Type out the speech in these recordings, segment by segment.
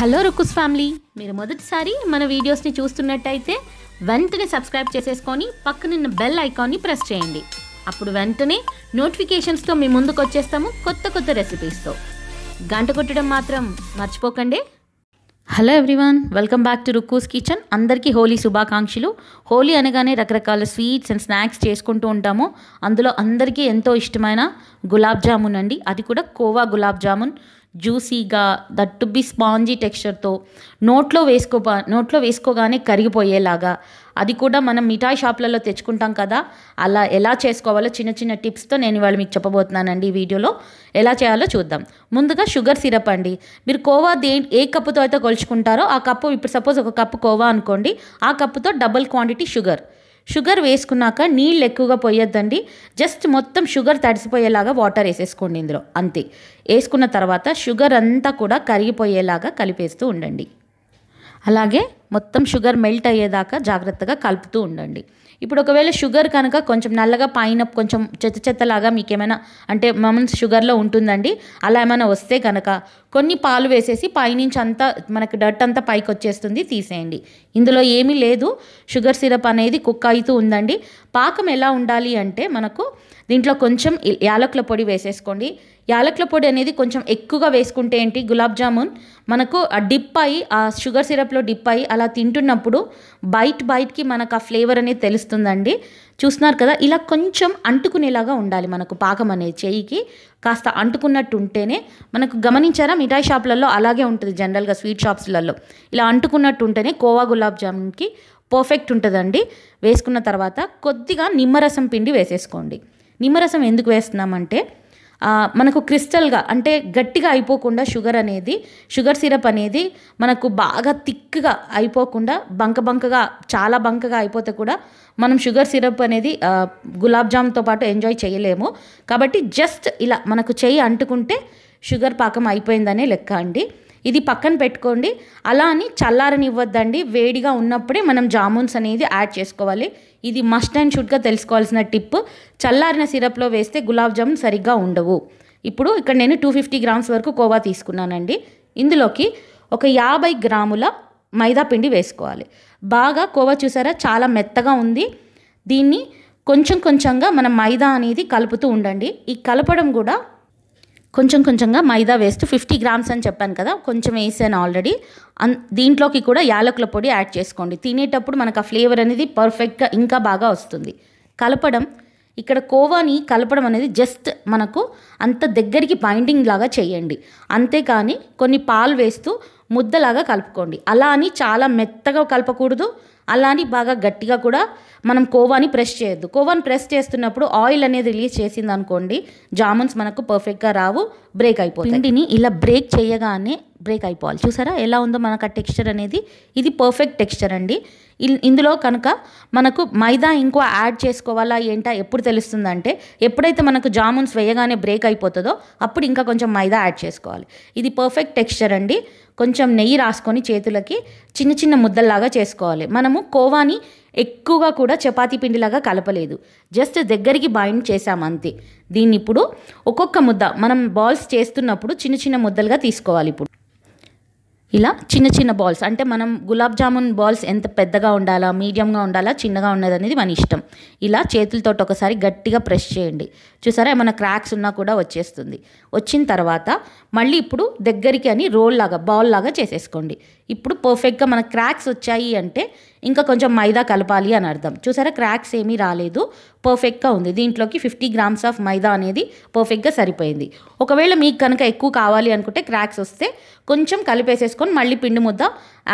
hello రుకుస్ family మీరు మొదటిసారి మన వీడియోస్ని చూస్తున్నట్టయితే వెంటనే సబ్స్క్రైబ్ చేసేసుకొని పక్కనున్న బెల్ ఐకాన్ని ప్రెస్ చేయండి అప్పుడు వెంటనే నోటిఫికేషన్స్తో మీ ముందుకు వచ్చేస్తాము కొత్త కొత్త రెసిపీస్తో గంట కొట్టడం మాత్రం మర్చిపోకండి hello everyone welcome back to Rukku's kitchen అందరికీ హోలీ శుభాకాంక్షలు హోలీ అనగానే రకరకాల స్వీట్స్ అండ్ స్నాక్స్ చేసుకుంటూ ఉంటాము అందులో అందరికీ ఎంతో ఇష్టమైన గులాబ్ జామున్ అండి అది కూడా కోవా గులాబ్ జామున్ జ్యూసీగా దట్ టు బి స్పాంజీ టెక్స్చర్తో నోట్లో వేసుకో నోట్లో వేసుకోగానే కరిగిపోయేలాగా అది కూడా మనం మిఠాయి షాప్లలో తెచ్చుకుంటాం కదా అలా ఎలా చేసుకోవాలో చిన్న చిన్న టిప్స్తో నేను ఇవాళ మీకు చెప్పబోతున్నానండి ఈ వీడియోలో ఎలా చేయాలో చూద్దాం ముందుగా షుగర్ సిరప్ అండి మీరు కోవా దే ఏ కప్పుతో అయితే కొలుచుకుంటారో ఆ కప్పు ఇప్పుడు సపోజ్ ఒక కప్పు కోవా అనుకోండి ఆ కప్పుతో డబుల్ క్వాంటిటీ షుగర్ షుగర్ వేసుకున్నాక నీళ్ళు ఎక్కువగా పోయొద్దండి జస్ట్ మొత్తం షుగర్ తడిసిపోయేలాగా వాటర్ వేసేసుకోండి ఇందులో అంతే వేసుకున్న తర్వాత షుగర్ అంతా కూడా కరిగిపోయేలాగా కలిపేస్తూ ఉండండి అలాగే మొత్తం షుగర్ మెల్ట్ అయ్యేదాకా జాగ్రత్తగా కలుపుతూ ఉండండి ఇప్పుడు ఒకవేళ షుగర్ కనుక కొంచెం నల్లగా పైన కొంచెం చెత్త చెత్తలాగా మీకు ఏమైనా అంటే మమన్స్ షుగర్లో ఉంటుందండి అలా ఏమైనా వస్తే కనుక కొన్ని పాలు వేసేసి పైనుంచి అంతా మనకి డట్ అంతా పైకి వచ్చేస్తుంది తీసేయండి ఇందులో ఏమీ లేదు షుగర్ సిరప్ అనేది కుక్ అవుతూ ఉందండి పాకం ఎలా ఉండాలి అంటే మనకు దీంట్లో కొంచెం యాలకుల పొడి వేసేసుకోండి యాలకుల పొడి అనేది కొంచెం ఎక్కువగా వేసుకుంటే ఏంటి గులాబ్ జామున్ మనకు ఆ డిప్ అయ్యి ఆ షుగర్ సిరప్లో డిప్ అయ్యి అలా తింటున్నప్పుడు బైట్ బైట్కి మనకు ఆ ఫ్లేవర్ అనేది తెలుస్తుందండి చూస్తున్నారు కదా ఇలా కొంచెం అంటుకునేలాగా ఉండాలి మనకు పాకం అనేది చేయికి కాస్త అంటుకున్నట్టు ఉంటేనే మనకు గమనించారా మిఠాయి షాపులలో అలాగే ఉంటుంది జనరల్గా స్వీట్ షాప్స్లలో ఇలా అంటుకున్నట్టు ఉంటేనే కోవా గులాబ్ జామున్కి పర్ఫెక్ట్ ఉంటుందండి వేసుకున్న తర్వాత కొద్దిగా నిమ్మరసం పిండి వేసేసుకోండి నిమ్మరసం ఎందుకు వేస్తున్నామంటే మనకు క్రిస్టల్గా అంటే గట్టిగా అయిపోకుండా షుగర్ అనేది షుగర్ సిరప్ అనేది మనకు బాగా థిక్గా అయిపోకుండా బంక బంకగా చాలా బంకగా అయిపోతే కూడా మనం షుగర్ సిరప్ అనేది గులాబ్ జామ్తో పాటు ఎంజాయ్ చేయలేము కాబట్టి జస్ట్ ఇలా మనకు చేయి అంటుకుంటే షుగర్ పాకం అయిపోయిందనే లెక్క అండి ఇది పక్కన పెట్టుకోండి అలా అని చల్లారనివ్వద్దండి వేడిగా ఉన్నప్పుడే మనం జామున్స్ అనేది యాడ్ చేసుకోవాలి ఇది మస్ట్ అండ్ షుడ్గా తెలుసుకోవాల్సిన టిప్ చల్లారిన సిరప్లో వేస్తే గులాబ్ జామున్ సరిగ్గా ఉండవు ఇప్పుడు ఇక్కడ నేను టూ ఫిఫ్టీ గ్రామ్స్ వరకు కోవా తీసుకున్నానండి ఇందులోకి ఒక యాభై గ్రాముల మైదా పిండి వేసుకోవాలి బాగా కోవా చూసారా చాలా మెత్తగా ఉంది దీన్ని కొంచెం కొంచెంగా మనం మైదా అనేది కలుపుతూ ఉండండి ఈ కలపడం కూడా కొంచెం కొంచెంగా మైదా వేస్ట్ ఫిఫ్టీ గ్రామ్స్ అని చెప్పాను కదా కొంచెం వేసాను ఆల్రెడీ అన్ దీంట్లోకి కూడా యాలకుల పొడి యాడ్ చేసుకోండి తినేటప్పుడు మనకు ఆ ఫ్లేవర్ అనేది పర్ఫెక్ట్గా ఇంకా బాగా వస్తుంది కలపడం ఇక్కడ కోవాని కలపడం అనేది జస్ట్ మనకు అంత దగ్గరికి బైండింగ్ లాగా చేయండి అంతేకాని కొన్ని పాలు వేస్తూ ముద్దలాగా కలుపుకోండి అలా అని చాలా మెత్తగా కలపకూడదు అలా అని బాగా గట్టిగా కూడా మనం కోవాని ప్రెస్ చేయొద్దు కోవాని ప్రెస్ చేస్తున్నప్పుడు ఆయిల్ అనేది రిలీజ్ చేసింది అనుకోండి జామున్స్ మనకు పర్ఫెక్ట్గా రావు బ్రేక్ అయిపోతుంది పిండిని ఇలా బ్రేక్ చేయగానే బ్రేక్ అయిపోవాలి చూసారా ఎలా ఉందో మనకు ఆ టెక్స్చర్ అనేది ఇది పర్ఫెక్ట్ టెక్స్చర్ అండి ఇందులో కనుక మనకు మైదా ఇంకో యాడ్ చేసుకోవాలా ఏంటా ఎప్పుడు తెలుస్తుందంటే ఎప్పుడైతే మనకు జామున్స్ వేయగానే బ్రేక్ అయిపోతుందో అప్పుడు ఇంకా కొంచెం మైదా యాడ్ చేసుకోవాలి ఇది పర్ఫెక్ట్ టెక్స్చర్ అండి కొంచెం నెయ్యి రాసుకొని చేతులకి చిన్న చిన్న ముద్దల్లాగా చేసుకోవాలి మనము కోవాని ఎక్కువగా కూడా చపాతి పిండిలాగా కలపలేదు జస్ట్ దగ్గరికి బైండ్ చేసాము అంతే దీన్ని ఇప్పుడు ఒక్కొక్క ముద్ద మనం బాల్స్ చేస్తున్నప్పుడు చిన్న చిన్న ముద్దలుగా తీసుకోవాలి ఇప్పుడు ఇలా చిన్న చిన్న బాల్స్ అంటే మనం గులాబ్ జామున్ బాల్స్ ఎంత పెద్దగా ఉండాలా మీడియంగా ఉండాలా చిన్నగా అనేది మన ఇష్టం ఇలా చేతులతో ఒకసారి గట్టిగా ప్రెస్ చేయండి చూసారా ఏమైనా క్రాక్స్ ఉన్నా కూడా వచ్చేస్తుంది వచ్చిన తర్వాత మళ్ళీ ఇప్పుడు దగ్గరికి అని రోల్ లాగా బాల్ లాగా చేసేసుకోండి ఇప్పుడు పర్ఫెక్ట్గా మన క్రాక్స్ వచ్చాయి అంటే ఇంకా కొంచెం మైదా కలపాలి అని అర్థం చూసారా క్రాక్స్ ఏమీ రాలేదు పర్ఫెక్ట్గా ఉంది దీంట్లోకి ఫిఫ్టీ గ్రామ్స్ ఆఫ్ మైదా అనేది పర్ఫెక్ట్గా సరిపోయింది ఒకవేళ మీకు కనుక ఎక్కువ కావాలి అనుకుంటే క్రాక్స్ వస్తే కొంచెం కలిపేసేసుకొని మళ్ళీ పిండి ముద్ద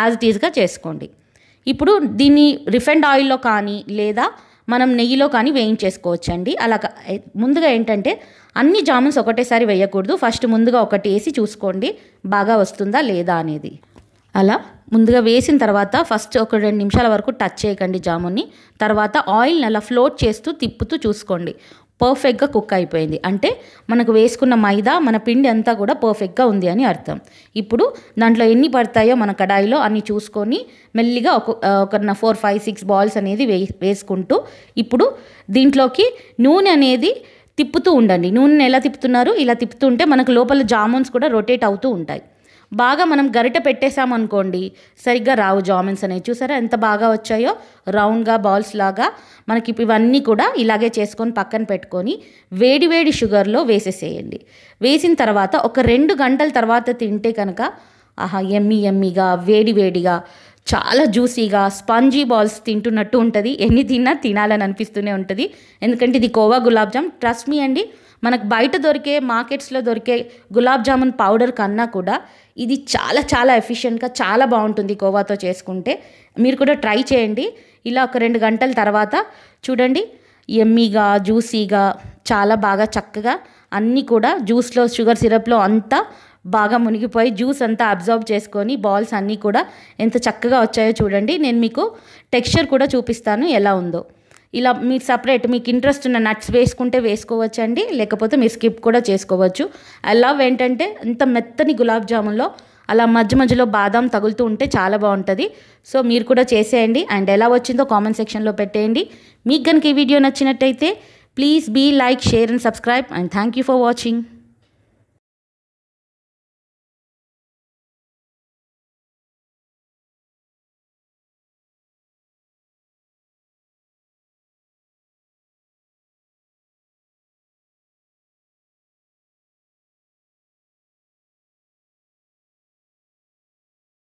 యాజ్ ఇట్ ఈజ్గా చేసుకోండి ఇప్పుడు దీన్ని రిఫైండ్ ఆయిల్లో కానీ లేదా మనం నెయ్యిలో కానీ వేయించేసుకోవచ్చండి అలా ముందుగా ఏంటంటే అన్ని జామున్స్ ఒకటేసారి వేయకూడదు ఫస్ట్ ముందుగా ఒకటి వేసి చూసుకోండి బాగా వస్తుందా లేదా అనేది అలా ముందుగా వేసిన తర్వాత ఫస్ట్ ఒక రెండు నిమిషాల వరకు టచ్ చేయకండి జాముని తర్వాత ఆయిల్ని అలా ఫ్లోట్ చేస్తూ తిప్పుతూ చూసుకోండి పర్ఫెక్ట్గా కుక్ అయిపోయింది అంటే మనకు వేసుకున్న మైదా మన పిండి అంతా కూడా పర్ఫెక్ట్గా ఉంది అని అర్థం ఇప్పుడు దాంట్లో ఎన్ని పడతాయో మన కడాయిలో అన్ని చూసుకొని మెల్లిగా ఒక ఒక ఫోర్ ఫైవ్ సిక్స్ బాల్స్ అనేది వే వేసుకుంటూ ఇప్పుడు దీంట్లోకి నూనె అనేది తిప్పుతూ ఉండండి నూనెని ఎలా తిప్పుతున్నారు ఇలా తిప్పుతుంటే మనకు లోపల జామున్స్ కూడా రొటేట్ అవుతూ ఉంటాయి బాగా మనం గరిట పెట్టేశామనుకోండి సరిగ్గా రావు జామిన్స్ అనేవి చూసారా ఎంత బాగా వచ్చాయో రౌండ్గా బాల్స్ లాగా మనకి ఇవన్నీ కూడా ఇలాగే చేసుకొని పక్కన పెట్టుకొని వేడి వేడి షుగర్లో వేసేసేయండి వేసిన తర్వాత ఒక రెండు గంటల తర్వాత తింటే కనుక ఆహా ఎమ్మి ఎమ్మిగా వేడి వేడిగా చాలా జ్యూసీగా స్పంజీ బాల్స్ తింటున్నట్టు ఉంటుంది ఎన్ని తిన్నా తినాలని అనిపిస్తూనే ఉంటుంది ఎందుకంటే ఇది కోవా గులాబ్ జామ్ ట్రస్ట్ మీ అండి మనకు బయట దొరికే మార్కెట్స్లో దొరికే గులాబ్ జామున్ పౌడర్ కన్నా కూడా ఇది చాలా చాలా ఎఫిషియెంట్గా చాలా బాగుంటుంది కోవాతో చేసుకుంటే మీరు కూడా ట్రై చేయండి ఇలా ఒక రెండు గంటల తర్వాత చూడండి ఎమ్మీగా జ్యూసీగా చాలా బాగా చక్కగా అన్నీ కూడా జ్యూస్లో షుగర్ సిరప్లో అంతా బాగా మునిగిపోయి జ్యూస్ అంతా అబ్జర్వ్ చేసుకొని బాల్స్ అన్నీ కూడా ఎంత చక్కగా వచ్చాయో చూడండి నేను మీకు టెక్స్చర్ కూడా చూపిస్తాను ఎలా ఉందో ఇలా మీరు సపరేట్ మీకు ఇంట్రెస్ట్ ఉన్న నట్స్ వేసుకుంటే వేసుకోవచ్చు అండి లేకపోతే మీరు స్కిప్ కూడా చేసుకోవచ్చు ఐ లవ్ ఏంటంటే ఇంత మెత్తని గులాబ్ జామున్లో అలా మధ్య మధ్యలో బాదం తగులుతూ ఉంటే చాలా బాగుంటుంది సో మీరు కూడా చేసేయండి అండ్ ఎలా వచ్చిందో కామెంట్ సెక్షన్లో పెట్టేయండి మీకు కనుక ఈ వీడియో నచ్చినట్టయితే please be like share and subscribe and thank you for watching